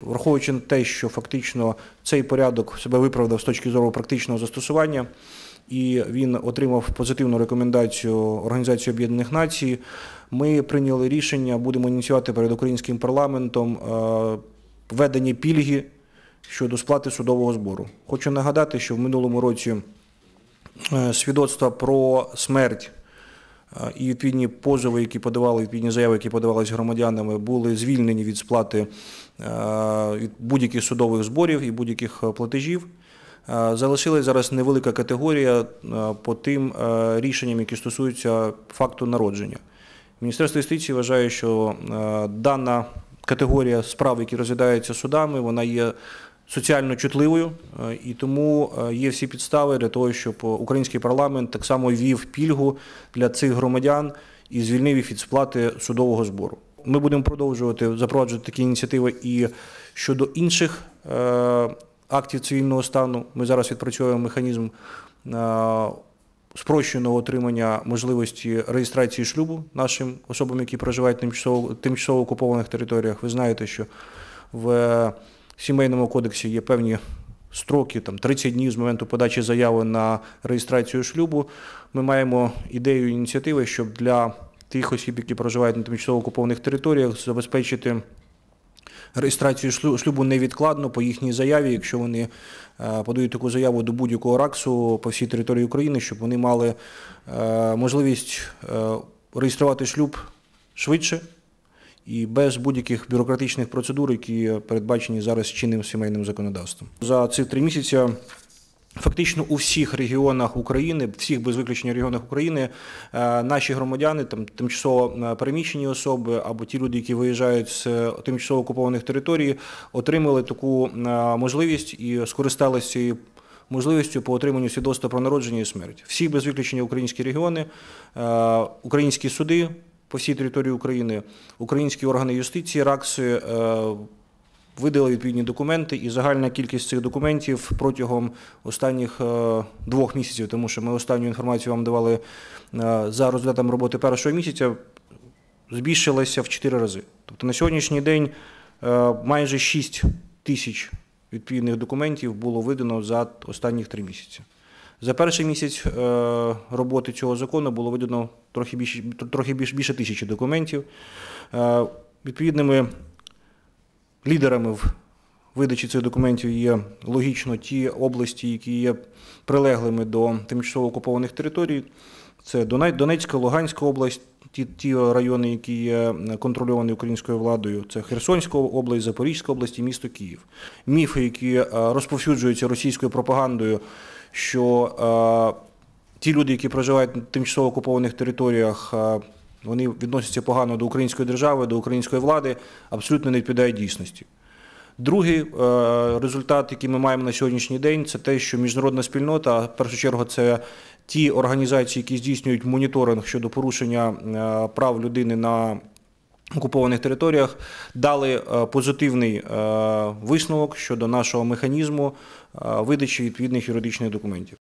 Враховуючи на те, що фактично цей порядок себе виправдав з точки зору практичного застосування, і він отримав позитивну рекомендацію Організації Об'єднаних Націй, ми прийняли рішення, будемо ініціювати перед українським парламентом е, введення пільги щодо сплати судового збору. Хочу нагадати, що в минулому році е, свідоцтва про смерть і відповідні позови, які подавали, відповідні заяви, які подавалися громадянами, були звільнені від сплати е, від будь-яких судових зборів і будь-яких е, платежів. Е, залишилась зараз невелика категорія по тим рішенням, які стосуються факту народження. Міністерство юстиції вважає, що дана категорія справ, які розглядаються судами, вона є соціально чутливою, е, і тому е, є всі підстави для того, щоб український парламент так само вів пільгу для цих громадян і звільнив їх від сплати судового збору. Ми будемо продовжувати запроваджувати такі ініціативи і щодо інших е, актів цивільного стану. Ми зараз відпрацьовуємо механізм. Спрощеного отримання можливості реєстрації шлюбу нашим особам, які проживають на тимчасово окупованих територіях. Ви знаєте, що в сімейному кодексі є певні строки, там 30 днів з моменту подачі заяви на реєстрацію шлюбу. Ми маємо ідею ініціативи, щоб для тих осіб, які проживають на тимчасово окупованих територіях, забезпечити. Реєстрацію шлюбу невідкладно по їхній заяві, якщо вони е, подають таку заяву до будь-якого раксу по всій території України, щоб вони мали е, можливість е, реєструвати шлюб швидше і без будь-яких бюрократичних процедур, які передбачені зараз чинним сімейним законодавством. За ці три місяці фактично у всіх регіонах України, всіх без виключення регіонах України, е, наші громадяни, там тимчасово е, переміщені особи або ті люди, які виїжджають з е, тимчасово окупованих територій, отримали таку можливість і скористалися Можливістю по отриманню свідоцтва про народження і смерть всі без виключення українські регіони, українські суди по всій території України. Українські органи юстиції РАКСи е, видали відповідні документи, і загальна кількість цих документів протягом останніх е, двох місяців, тому що ми останню інформацію вам давали е, за результатами роботи першого місяця, збільшилася в чотири рази. Тобто на сьогоднішній день майже 6 тисяч відповідних документів було видано за останніх три місяці. За перший місяць е, роботи цього закону було видано трохи більше трохи більше тисячі документів. Е, відповідними лідерами в видачі цих документів є логічно ті області, які є прилеглими до тимчасово окупованих територій. Це Донецька, Луганська область, ті ті райони, які є е, контрольовані українською владою, це Херсонська область, Запорізька область і місто Київ. Міфи, які розповсюджуються російською пропагандою що е, ті люди, які проживають на тимчасово окупованих територіях, е, вони відносяться погано до української держави, до української влади, абсолютно не відповідають дійсності. Другий е, результат, який ми маємо на сьогоднішній день, це те, що міжнародна спільнота, в першу чергу, це ті організації, які здійснюють моніторинг щодо порушення прав людини на окупованих територіях дали е, позитивний е, висновок щодо нашого механізму е, видачі відповідних юридичних документів.